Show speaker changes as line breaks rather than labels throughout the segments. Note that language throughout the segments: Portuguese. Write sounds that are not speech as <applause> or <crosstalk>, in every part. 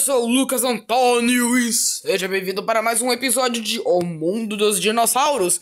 sou o Lucas Antônio e seja bem-vindo para mais um episódio de O Mundo dos Dinossauros.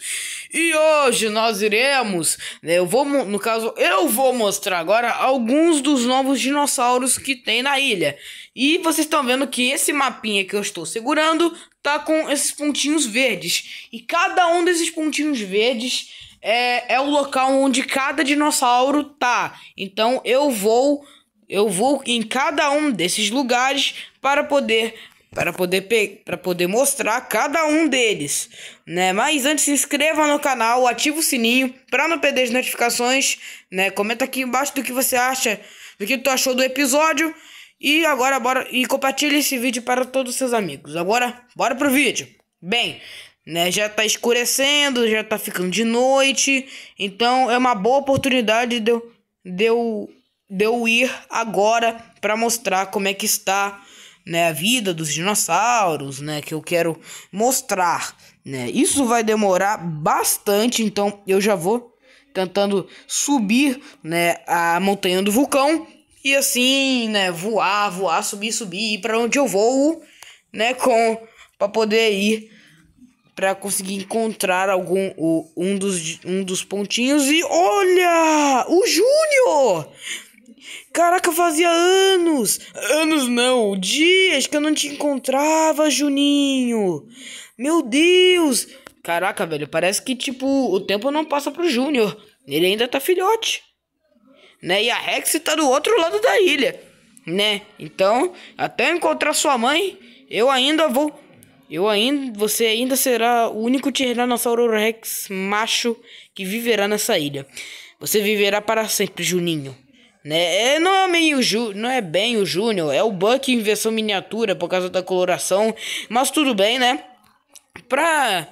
E hoje nós iremos, né, eu vou, no caso, eu vou mostrar agora alguns dos novos dinossauros que tem na ilha. E vocês estão vendo que esse mapinha que eu estou segurando tá com esses pontinhos verdes. E cada um desses pontinhos verdes é, é o local onde cada dinossauro tá. Então eu vou eu vou em cada um desses lugares para poder para poder para poder mostrar cada um deles, né? Mas antes se inscreva no canal, ativa o sininho para não perder as notificações, né? Comenta aqui embaixo do que você acha, do que tu achou do episódio e agora bora e compartilhe esse vídeo para todos os seus amigos. Agora bora pro vídeo. Bem, né, já tá escurecendo, já tá ficando de noite, então é uma boa oportunidade de eu, de eu de eu ir agora para mostrar como é que está né, a vida dos dinossauros, né, que eu quero mostrar, né? Isso vai demorar bastante, então eu já vou tentando subir, né, a montanha do vulcão e assim, né, voar, voar, subir, subir, para onde eu vou, né, com para poder ir para conseguir encontrar algum um dos um dos pontinhos e olha, o Júnior! Caraca, fazia anos! Anos não, dias que eu não te encontrava, Juninho! Meu Deus! Caraca, velho, parece que, tipo, o tempo não passa pro Júnior. Ele ainda tá filhote. Né? E a Rex tá do outro lado da ilha. Né? Então, até encontrar sua mãe, eu ainda vou. Eu ainda. Você ainda será o único Tiranossauro Rex macho que viverá nessa ilha. Você viverá para sempre, Juninho. Né? É, não é meio ju, não é bem o Júnior, é o Buck em versão miniatura por causa da coloração, mas tudo bem, né? Pra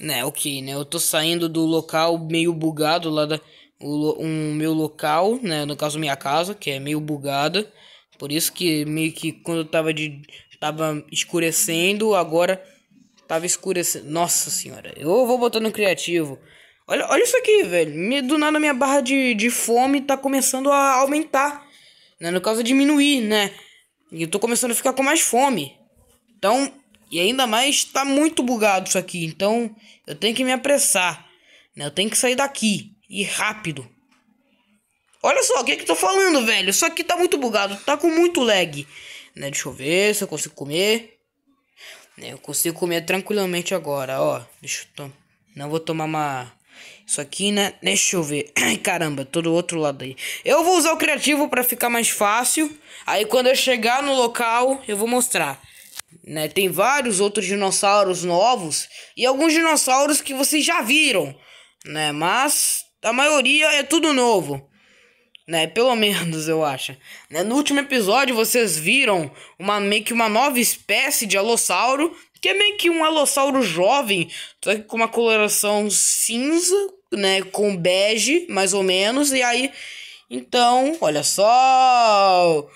né, ok, né? Eu tô saindo do local meio bugado lá da o um, meu local, né, no caso minha casa, que é meio bugada. Por isso que meio que quando tava de tava escurecendo, agora tava escurecendo. Nossa senhora, eu vou botando criativo. Olha, olha isso aqui, velho. Do nada minha barra de, de fome tá começando a aumentar. Né? No caso, a diminuir, né? E eu tô começando a ficar com mais fome. Então, e ainda mais tá muito bugado isso aqui. Então, eu tenho que me apressar. Né? Eu tenho que sair daqui. E rápido. Olha só, o que é que eu tô falando, velho? Isso aqui tá muito bugado. Tá com muito lag. Né? Deixa eu ver se eu consigo comer. Né, eu consigo comer tranquilamente agora, ó. Deixa eu tomar. Não vou tomar uma isso aqui, né? Deixa eu ver. Ai, caramba, tô do outro lado aí. Eu vou usar o criativo pra ficar mais fácil. Aí quando eu chegar no local, eu vou mostrar. Né? Tem vários outros dinossauros novos. E alguns dinossauros que vocês já viram. Né? Mas a maioria é tudo novo né? Pelo <laughs> menos eu acho. Né? No último episódio vocês viram uma meio que uma nova espécie de alossauro, que é meio que um alossauro jovem, só que com uma coloração cinza né, com bege, mais ou menos, e aí então, olha só,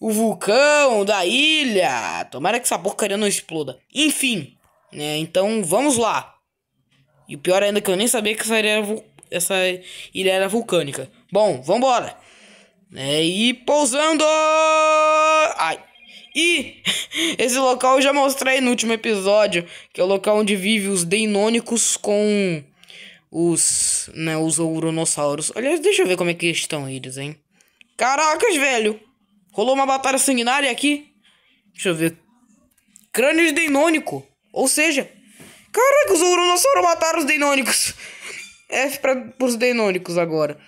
o vulcão da ilha. Tomara que essa porcaria não exploda. Enfim, né? Então, vamos lá. E o pior ainda é que eu nem sabia que essa ilha era, vul... essa ilha era vulcânica. Bom, vambora. né e pousando! Ai. E <laughs> esse local eu já mostrei no último episódio, que é o local onde vive os deinônicos com os, né, os ouronossauros. Aliás, deixa eu ver como é que estão eles, hein? Caracas, velho! Rolou uma batalha sanguinária aqui. Deixa eu ver. Crânio de Denônico. Ou seja, caraca, os ouronossauros mataram os Denônicos. F para pros Denônicos agora.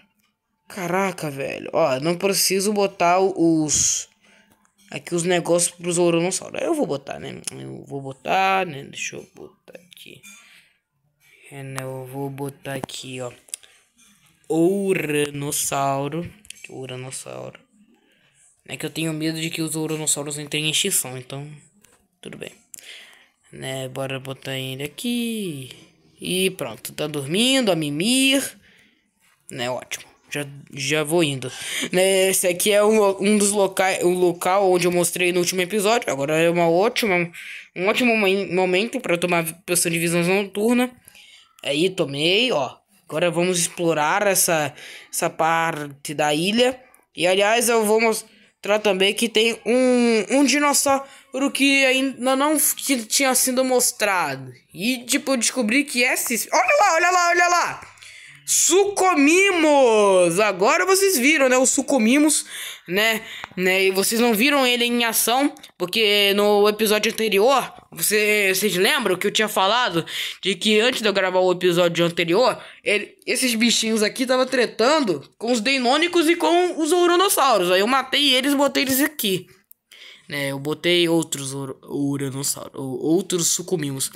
Caraca, velho. Ó, não preciso botar os... Aqui os negócios pros ouronossauros. Eu vou botar, né? Eu vou botar, né? Deixa eu botar aqui. Eu vou botar aqui, ó. Uranossauro. Uranossauro. É que eu tenho medo de que os uranossauros entrem em extinção, então. Tudo bem. Né, bora botar ele aqui. E pronto, tá dormindo, a mimir. Né, ótimo. Já, já vou indo. <laughs> Né, esse aqui é um, um dos locais, o local onde eu mostrei no último episódio. Agora é uma ótima, um ótimo momento para tomar poção de visão noturna. Aí tomei, ó. Agora vamos explorar essa, essa parte da ilha. E aliás, eu vou mostrar também que tem um, um dinossauro que ainda não tinha sido mostrado. E tipo, descobri que esse. É olha lá, olha lá, olha lá! Sucomimos! Agora vocês viram, né? O Sucomimos, né? né? E vocês não viram ele em ação, porque no episódio anterior, você, vocês lembram que eu tinha falado de que antes de eu gravar o episódio anterior, ele, esses bichinhos aqui estavam tretando com os Deinônicos e com os Uranossauros. Aí eu matei eles e botei eles aqui. Né, eu botei outros uranossauros, outros sucumimos.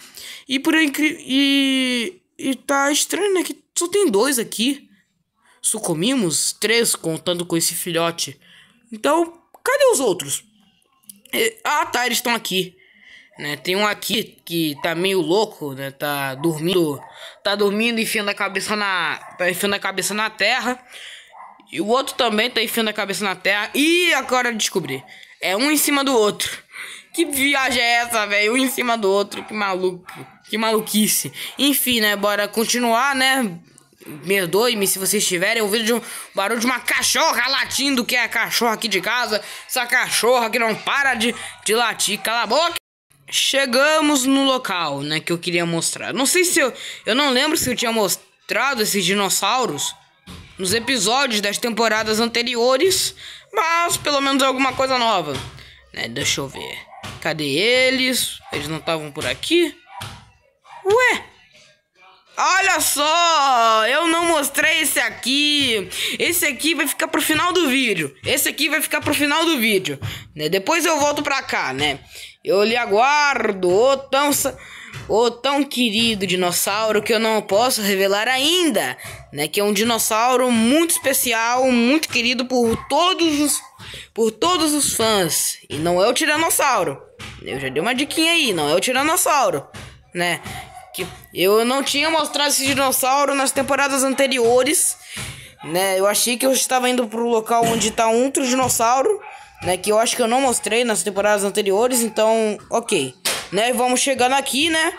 E por incrível. E, e tá estranho, né? Que só tem dois aqui. sucumimos três contando com esse filhote. Então, cadê os outros? E, ah, tá, eles estão aqui. Né, tem um aqui que tá meio louco, né? Tá dormindo, tá dormindo enfiando a cabeça na, tá enfiando a cabeça na terra. E o outro também tá enfiando a cabeça na terra. E agora descobri. É um em cima do outro. Que viagem é essa, velho? Um em cima do outro, que maluco. Que maluquice. Enfim, né? Bora continuar, né? Perdoe-me se vocês tiverem ouvido de um barulho de uma cachorra latindo, que é a cachorra aqui de casa. Essa cachorra que não para de, de latir. Cala a boca! Chegamos no local, né, que eu queria mostrar. Não sei se eu. Eu não lembro se eu tinha mostrado esses dinossauros nos episódios das temporadas anteriores, mas pelo menos alguma coisa nova. Né, deixa eu ver. Cadê eles? Eles não estavam por aqui? Ué! Olha só, eu não mostrei esse aqui. Esse aqui vai ficar pro final do vídeo. Esse aqui vai ficar pro final do vídeo, né? Depois eu volto pra cá, né? Eu lhe aguardo, ô tão, oh, tão querido dinossauro que eu não posso revelar ainda, né? Que é um dinossauro muito especial, muito querido por todos os por todos os fãs. E não é o Tiranossauro. Eu já dei uma diquinha aí, não é o Tiranossauro, né? Que eu não tinha mostrado esse dinossauro nas temporadas anteriores, né? Eu achei que eu estava indo pro local onde tá um outro dinossauro, né? Que eu acho que eu não mostrei nas temporadas anteriores, então, ok. Né? Vamos chegando aqui, né?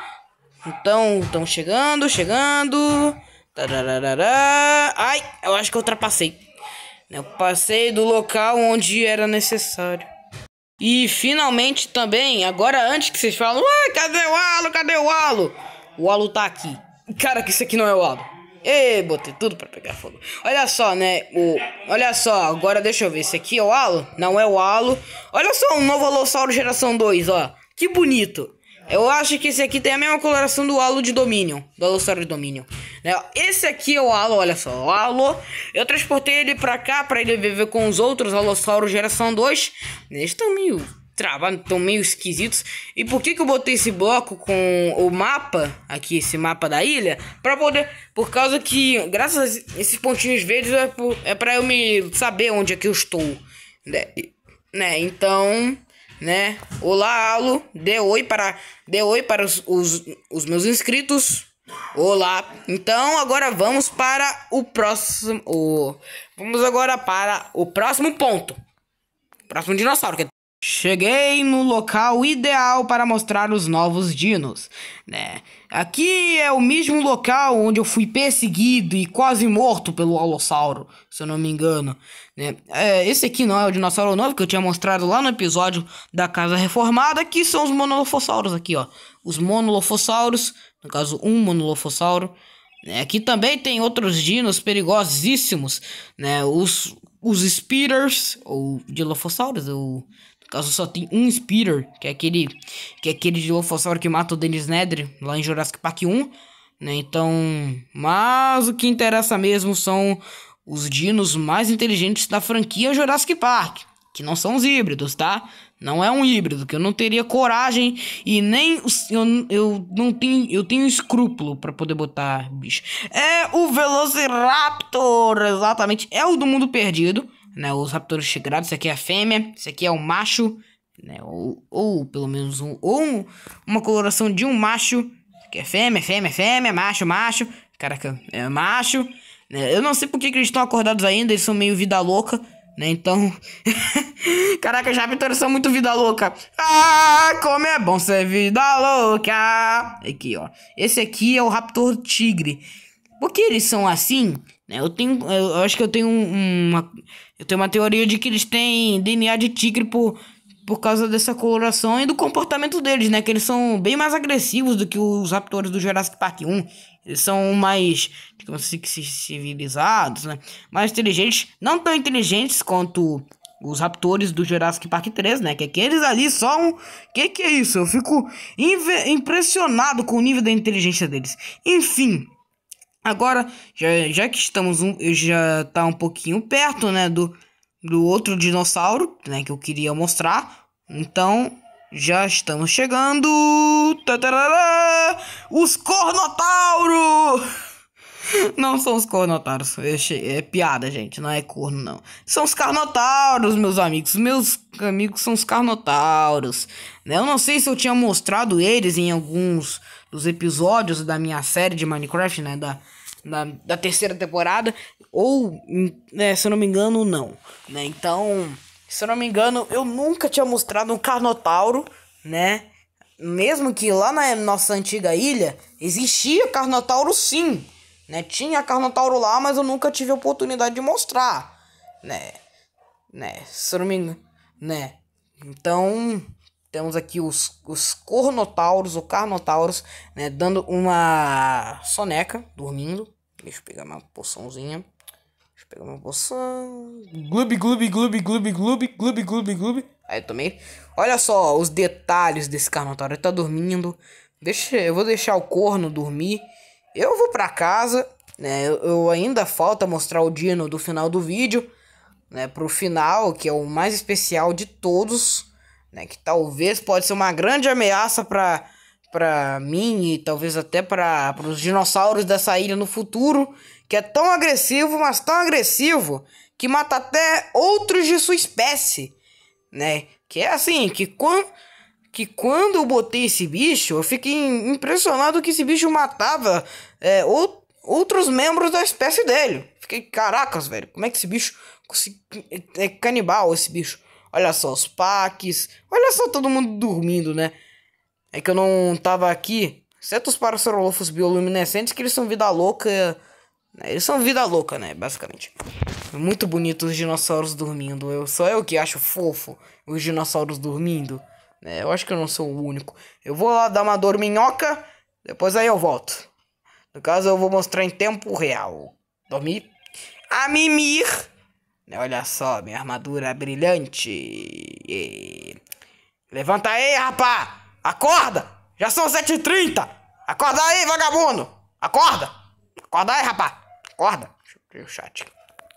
Então, estão chegando, chegando. Tarararara. Ai, eu acho que eu ultrapassei. Eu passei do local onde era necessário. E finalmente também, agora antes que vocês falam, ah, cadê o Alo? Cadê o Alo? O Alo tá aqui. Cara, que isso aqui não é o Alo. Ei, botei tudo para pegar fogo. Olha só, né? O, olha só, agora deixa eu ver. Esse aqui é o Alo? Não é o Alo. Olha só, um novo Alossauro geração 2, ó. Que bonito. Eu acho que esse aqui tem a mesma coloração do halo de Dominion. Do Alossauro de Dominion. Né? Esse aqui é o halo, olha só. O halo, eu transportei ele pra cá pra ele viver com os outros Alossauros geração 2. Eles estão meio travados, estão meio esquisitos. E por que que eu botei esse bloco com o mapa, aqui esse mapa da ilha? Pra poder, por causa que, graças a esses pontinhos verdes, é, por, é pra eu me saber onde é que eu estou. Né? né? Então né? Olá, Alu dê oi para, dê oi para os, os, os meus inscritos. Olá. Então agora vamos para o próximo, o, vamos agora para o próximo ponto. próximo dinossauro. Que... Cheguei no local ideal para mostrar os novos dinos, né? Aqui é o mesmo local onde eu fui perseguido e quase morto pelo alossauro, se eu não me engano. Né? É, esse aqui não é o dinossauro novo que eu tinha mostrado lá no episódio da Casa Reformada, que são os monolofossauros aqui, ó. Os monolofossauros, no caso um monolofossauro. Né? Aqui também tem outros dinos perigosíssimos, né? Os, os speeders, ou dilofossauros, ou... No caso só tem um speeder, que é aquele, que é aquele dilofossauro que mata o Dennis Nedry lá em Jurassic Park 1. Né? Então, mas o que interessa mesmo são os dinos mais inteligentes da franquia Jurassic Park, que não são os híbridos, tá? Não é um híbrido, que eu não teria coragem e nem eu, eu não tenho, eu tenho escrúpulo para poder botar bicho. É o Velociraptor, exatamente, é o do mundo perdido, né? Os raptores chegados. esse aqui é a fêmea, esse aqui é o macho, né? Ou, ou pelo menos um, ou uma coloração de um macho, que é fêmea, fêmea, fêmea, macho, macho. Caraca, é macho. Né? Eu não sei porque eles estão acordados ainda, eles são meio vida louca. Né? Então. <laughs> Caraca, já Raptors são muito vida louca. Ah, como é bom ser vida louca! Aqui, ó. Esse aqui é o Raptor Tigre. Por que eles são assim? Né? Eu tenho. Eu acho que eu tenho uma. Eu tenho uma teoria de que eles têm DNA de tigre por por causa dessa coloração e do comportamento deles, né? Que eles são bem mais agressivos do que os raptores do Jurassic Park 1. Eles são mais, digamos assim, civilizados, né? Mais inteligentes. Não tão inteligentes quanto os raptores do Jurassic Park 3, né? Que aqueles é ali são... Que que é isso? Eu fico impressionado com o nível da inteligência deles. Enfim... Agora, já, já que estamos um, já tá um pouquinho perto, né, do do outro dinossauro, né, que eu queria mostrar. Então, já estamos chegando. Tatarará, os Cornotauros! <laughs> Não são os Cornotauros. É piada, gente. Não é corno, não. São os Carnotauros, meus amigos. Meus amigos são os Carnotauros. Né? Eu não sei se eu tinha mostrado eles em alguns dos episódios da minha série de Minecraft, né? Da, da, da terceira temporada, ou, né, se eu não me engano, não. Né? Então, se eu não me engano, eu nunca tinha mostrado um Carnotauro, né? Mesmo que lá na nossa antiga ilha existia Carnotauro sim, né? Tinha Carnotauro lá, mas eu nunca tive a oportunidade de mostrar, né? Né? Se eu não me engano, né? Então, temos aqui os, os Cornotauros ou Carnotauros, né? Dando uma soneca, dormindo, Deixa eu pegar uma poçãozinha. Deixa eu pegar uma poção. Gloob, gloob, gloob, gloob, gloob, gloob, gloob, gloob. Aí eu tomei. Olha só os detalhes desse carnotário. Ele tá dormindo. Deixa, eu vou deixar o corno dormir. Eu vou pra casa. Né? Eu, eu ainda falta mostrar o Dino do final do vídeo. Né? Pro final, que é o mais especial de todos. Né? Que talvez pode ser uma grande ameaça pra para mim e talvez até para os dinossauros dessa ilha no futuro, que é tão agressivo, mas tão agressivo que mata até outros de sua espécie, né? Que é assim, que quando que quando eu botei esse bicho, eu fiquei impressionado que esse bicho matava é, ou, outros membros da espécie dele. Fiquei, caracas, velho, como é que esse bicho é canibal esse bicho? Olha só os paques, olha só todo mundo dormindo, né? É que eu não tava aqui. Exceto os parasorolofos bioluminescentes, que eles são vida louca. Né? Eles são vida louca, né? Basicamente. Muito bonitos os dinossauros dormindo. Eu, só eu que acho fofo os dinossauros dormindo. É, eu acho que eu não sou o único. Eu vou lá dar uma dorminhoca, depois aí eu volto. No caso, eu vou mostrar em tempo real. Dormir. A mimir! Né? Olha só, minha armadura brilhante. Levanta aí, rapá! Acorda! Já são 7h30! Acorda aí, vagabundo! Acorda! Acorda aí, rapaz! Acorda! Deixa eu abrir o chat.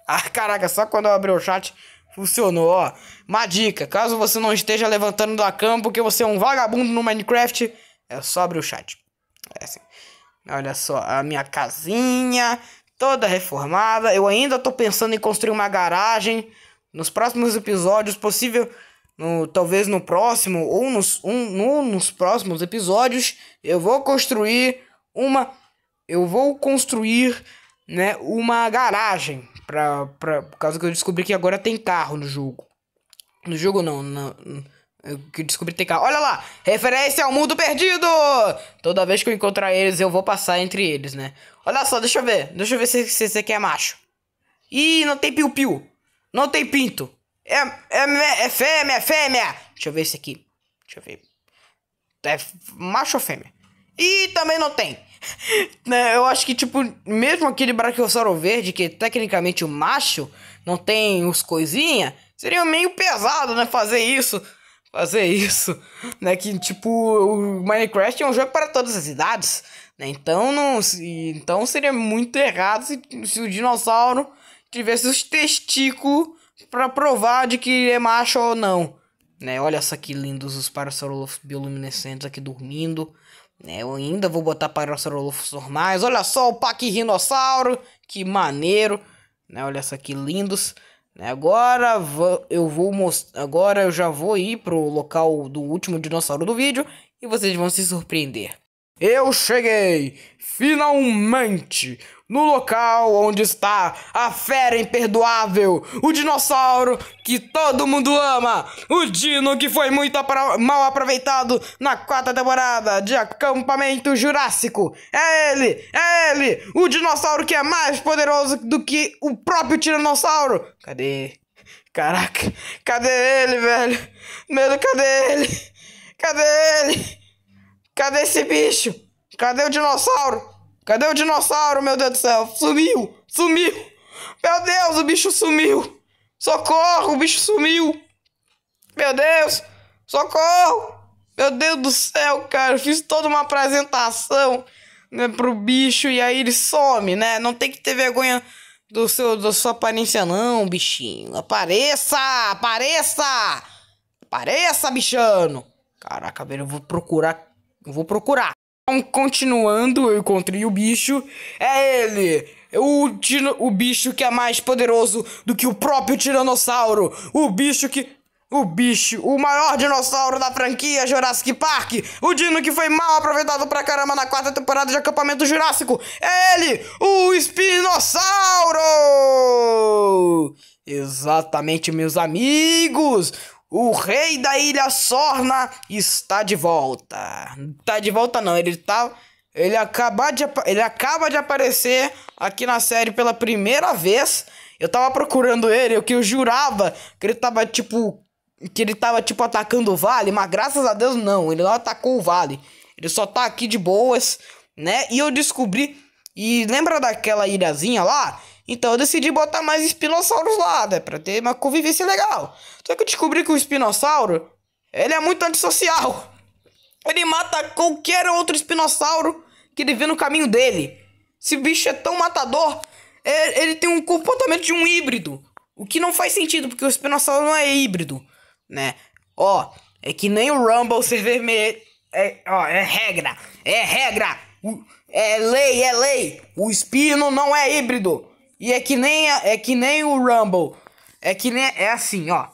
Ah, caraca, só quando eu abri o chat funcionou, ó. Uma dica, caso você não esteja levantando da cama porque você é um vagabundo no Minecraft, é só abrir o chat. É assim. Olha só, a minha casinha toda reformada. Eu ainda tô pensando em construir uma garagem. Nos próximos episódios, possível no, talvez no próximo ou nos, um, no nos próximos episódios, eu vou construir uma. Eu vou construir né, uma garagem. Pra, pra, por causa que eu descobri que agora tem carro no jogo. No jogo não, não eu descobri tem carro. Olha lá! Referência ao mundo perdido! Toda vez que eu encontrar eles, eu vou passar entre eles, né? Olha só, deixa eu ver. Deixa eu ver se você quer é macho. Ih, não tem piu-piu. Não tem pinto. É, é, é fêmea, é fêmea. Deixa eu ver esse aqui. Deixa eu ver. É macho ou fêmea? E também não tem. <laughs> Né, eu acho que, tipo, mesmo aquele Brachiosauro verde, que tecnicamente o macho, não tem os coisinha, seria meio pesado, né? Fazer isso. Fazer isso. <laughs> Né? Que, tipo, o Minecraft é um jogo para todas as idades. Né? Então, não, então seria muito errado se, se o dinossauro tivesse os testículos para provar de que é macho ou não. Né? Olha só que lindos os parasaurolophos bioluminescentes aqui dormindo. Né? Eu ainda vou botar parasaurolophos normais. Olha só o paquirinossauro, que maneiro. Né? Olha só que lindos. Né? Agora eu vou mostrar. Agora eu já vou ir pro local do último dinossauro do vídeo e vocês vão se surpreender. Eu cheguei! Finalmente! no local onde está a fera imperdoável, o dinossauro que todo mundo ama, o Dino que foi muito mal aproveitado na quarta temporada de Acampamento Jurássico. É ele, é ele, o dinossauro que é mais poderoso do que o próprio Tiranossauro. Cadê? Caraca, cadê ele, velho? Meu, cadê ele? Cadê ele? Cadê esse bicho? Cadê o dinossauro? Cadê o dinossauro, meu Deus do céu? Sumiu! Sumiu! Meu Deus, o bicho sumiu! Socorro, o bicho sumiu! Meu Deus! Socorro! Meu Deus do céu, cara, eu fiz toda uma apresentação né, pro bicho e aí ele some, né? Não tem que ter vergonha do seu, da sua aparência, não, bichinho. Apareça! Apareça! Apareça, bichano! Caraca, velho, eu vou procurar. Eu vou procurar continuando, eu encontrei o bicho. É ele! O, tino, o bicho que é mais poderoso do que o próprio Tiranossauro. O bicho que. O bicho, o maior dinossauro da franquia Jurassic Park. O Dino que foi mal aproveitado pra caramba na quarta temporada de Acampamento Jurássico. É ele, o Espinossauro! Exatamente, meus amigos! O rei da ilha Sorna está de volta. Tá de volta não, ele tá ele acaba de ele acaba de aparecer aqui na série pela primeira vez. Eu tava procurando ele, eu que eu jurava que ele tava tipo que ele tava tipo atacando o vale, mas graças a Deus não, ele não atacou o vale. Ele só tá aqui de boas, né? E eu descobri e lembra daquela ilhazinha lá? Então eu decidi botar mais espinossauros lá, né? Pra ter uma convivência legal. Só que eu descobri que o espinossauro, ele é muito antissocial. <laughs> Ele mata qualquer outro espinossauro que ele vê no caminho dele. Esse bicho é tão matador, é, ele tem um comportamento de um híbrido. O que não faz sentido, porque o espinossauro não é híbrido, né? Ó, é que nem o Rumble ser vermelho. É, ó, é regra, é regra, é lei, é lei. O espino não é híbrido. E é que nem, é que nem o Rumble. É que nem. É assim, ó.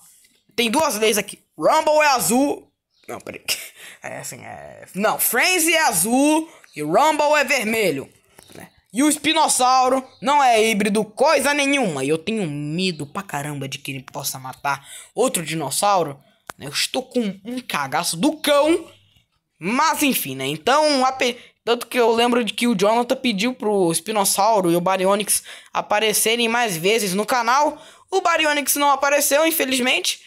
Tem duas leis aqui. Rumble é azul. Não, peraí. <laughs> É assim, é. Não, Frenzy é azul e Rumble é vermelho. Né? E o espinossauro não é híbrido coisa nenhuma. E eu tenho medo pra caramba de que ele possa matar outro dinossauro. Né? Eu estou com um cagaço do cão. Mas enfim, né? Então, tanto que eu lembro de que o Jonathan pediu pro Spinossauro e o Baryonyx aparecerem mais vezes no canal. O Baryonyx não apareceu, infelizmente,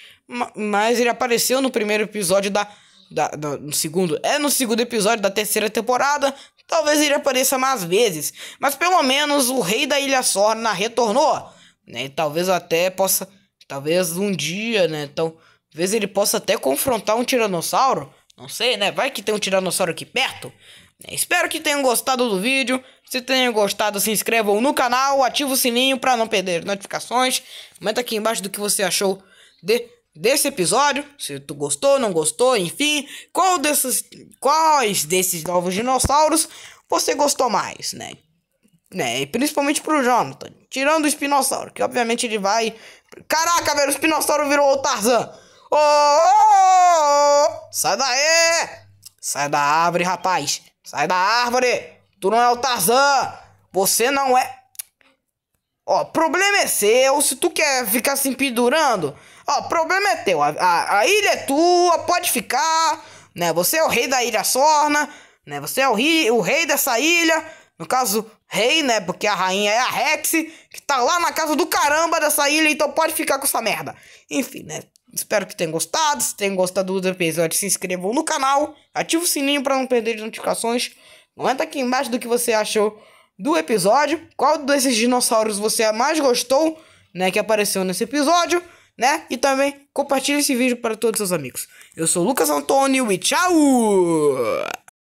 mas ele apareceu no primeiro episódio da, da, da no segundo, é no segundo episódio da terceira temporada. Talvez ele apareça mais vezes, mas pelo menos o rei da Ilha Sorna retornou, né? talvez até possa, talvez um dia, né? Então, talvez ele possa até confrontar um tiranossauro. Não sei, né? Vai que tem um tiranossauro aqui perto. Espero que tenham gostado do vídeo. Se tenham gostado, se inscrevam no canal, ative o sininho para não perder notificações. Comenta aqui embaixo do que você achou de, desse episódio. Se tu gostou, não gostou, enfim. Qual desses, quais desses novos dinossauros você gostou mais, né? né? E principalmente pro Jonathan. Tirando o espinossauro, que obviamente ele vai... Caraca, velho, o espinossauro virou o Tarzan. Ô, oh, oh, oh, sai daí! Sai da árvore, rapaz. Sai da árvore! Tu não é o Tarzan! Você não é. Ó, problema é seu. Se tu quer ficar se pendurando, ó, problema é teu. A, a, a, ilha é tua, pode ficar, né? Você é o rei da ilha Sorna, né? Você é o, ri, o rei dessa ilha. No caso, rei, né? Porque a rainha é a Rex, que tá lá na casa do caramba dessa ilha, então pode ficar com essa merda. Enfim, né? Espero que tenham gostado. Se tenham gostado do episódio, se inscrevam no canal. Ative o sininho para não perder as notificações. Comenta aqui embaixo do que você achou do episódio. Qual desses dinossauros você mais gostou, né? Que apareceu nesse episódio, né? E também compartilhe esse vídeo para todos os seus amigos. Eu sou o Lucas Antônio e tchau!